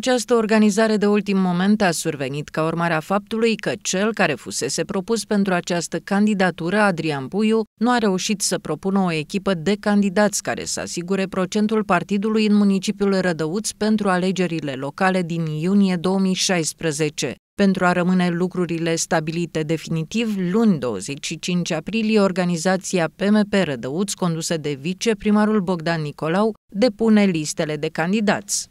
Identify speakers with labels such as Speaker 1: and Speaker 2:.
Speaker 1: Această organizare de ultim moment a survenit ca urmare a faptului că cel care fusese propus pentru această candidatură, Adrian Puiu, nu a reușit să propună o echipă de candidați care să asigure procentul partidului în municipiul Rădăuț pentru alegerile locale din iunie 2016. Pentru a rămâne lucrurile stabilite definitiv, luni 25 aprilie, organizația PMP Rădăuț, condusă de viceprimarul Bogdan Nicolau, depune listele de candidați.